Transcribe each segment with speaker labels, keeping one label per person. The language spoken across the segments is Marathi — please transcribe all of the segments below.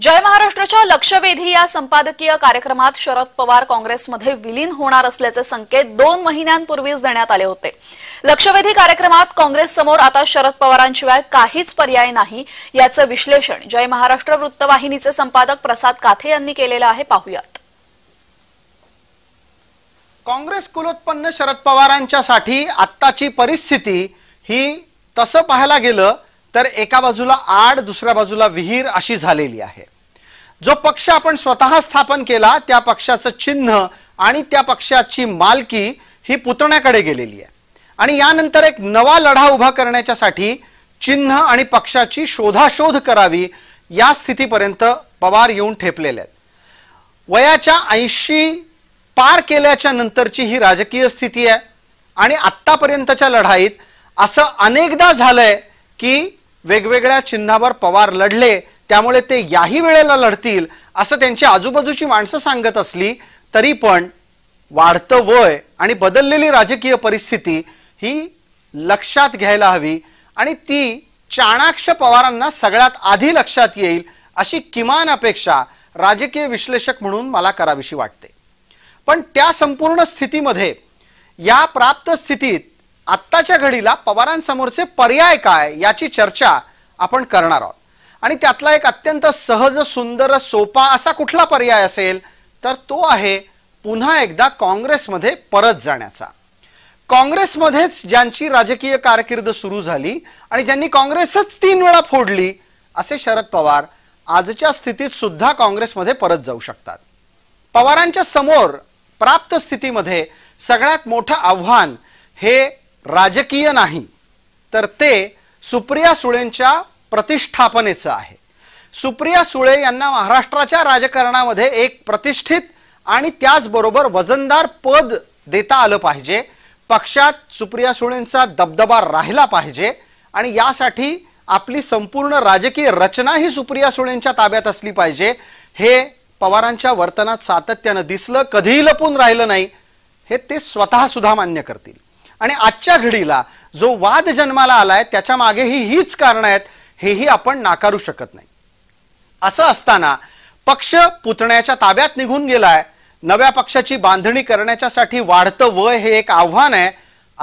Speaker 1: जय महाराष्ट्राच्या लक्षवेधी या संपादकीय कार्यक्रमात शरद पवार काँग्रेसमध्ये विलीन होणार असल्याचे संकेत दोन महिन्यांपूर्वीच देण्यात आले होते लक्षवेधी कार्यक्रमात समोर आता शरद पवारांशिवाय काहीच पर्याय नाही याचं विश्लेषण जय महाराष्ट्र वृत्तवाहिनीचे संपादक प्रसाद काथे यांनी केलेलं आहे पाहुयात
Speaker 2: काँग्रेस कुलोत्पन्न शरद पवारांच्यासाठी आत्ताची परिस्थिती ही तसं पाहायला गेलं तर एका बाजूला आड दुसऱ्या बाजूला विहीर अशी झालेली आहे जो पक्ष आपण स्वतः स्थापन केला त्या पक्षाचं चिन्ह आणि त्या पक्षाची मालकी ही पुतण्याकडे गेलेली आहे आणि यानंतर एक नवा लढा उभा करण्याच्यासाठी चिन्ह आणि पक्षाची शोधाशोध करावी या स्थितीपर्यंत पवार येऊन ठेपलेले आहेत वयाच्या ऐंशी पार केल्याच्या नंतरची ही राजकीय स्थिती आहे आणि आत्तापर्यंतच्या लढाईत असं अनेकदा झालंय की वेगवेगळ्या चिन्हावर पवार लढले त्यामुळे ते याही वेळेला लढतील असं त्यांची आजूबाजूची माणसं सांगत असली तरी पण वाढतं वय आणि बदललेली राजकीय परिस्थिती ही लक्षात घ्यायला हवी आणि ती चाणाक्ष पवारांना सगळ्यात आधी लक्षात येईल अशी किमान अपेक्षा राजकीय विश्लेषक म्हणून मला करावीशी वाटते पण त्या संपूर्ण स्थितीमध्ये या प्राप्त स्थितीत आत्ताच्या घडीला पवारांसमोरचे पर्याय काय याची चर्चा आपण करणार आहोत आणि त्यातला एक अत्यंत सहज सुंदर सोपा असा कुठला पर्याय असेल तर तो आहे पुन्हा एकदा काँग्रेसमध्ये परत जाण्याचा काँग्रेसमध्येच ज्यांची राजकीय कारकीर्द सुरू झाली आणि ज्यांनी काँग्रेसच तीन वेळा फोडली असे शरद पवार आजच्या स्थितीत सुद्धा काँग्रेसमध्ये परत जाऊ शकतात पवारांच्या समोर प्राप्त स्थितीमध्ये सगळ्यात मोठं आव्हान हे राजकीय नाही तर ते सुप्रिया सुळेंच्या प्रतिष्ठापनेचं आहे सुप्रिया सुळे यांना महाराष्ट्राच्या राजकारणामध्ये एक प्रतिष्ठित आणि त्याचबरोबर वजनदार पद देता आलं पाहिजे पक्षात सुप्रिया सुळेंचा दबदबा राहिला पाहिजे आणि यासाठी आपली संपूर्ण राजकीय रचना ही सुप्रिया सुळेंच्या ताब्यात असली पाहिजे हे पवारांच्या वर्तनात सातत्यानं दिसलं कधीही लपून राहिलं नाही हे ते स्वतःसुद्धा मान्य करतील आणि आजच्या घडीला जो वाद जन्माला आलाय त्याच्या ही हीच कारण आहेत हेही आपण नाकारू शकत नाही असं असताना पक्ष पुतण्याच्या ताब्यात निघून गेलाय नव्या पक्षाची बांधणी करण्याच्यासाठी वाढतं वय हे एक आव्हान आहे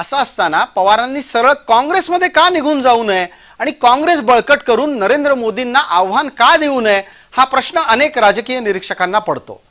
Speaker 2: असं असताना पवारांनी सरळ काँग्रेसमध्ये का निघून जाऊ नये आणि काँग्रेस बळकट करून नरेंद्र मोदींना आव्हान का देऊ नये हा प्रश्न अनेक राजकीय निरीक्षकांना पडतो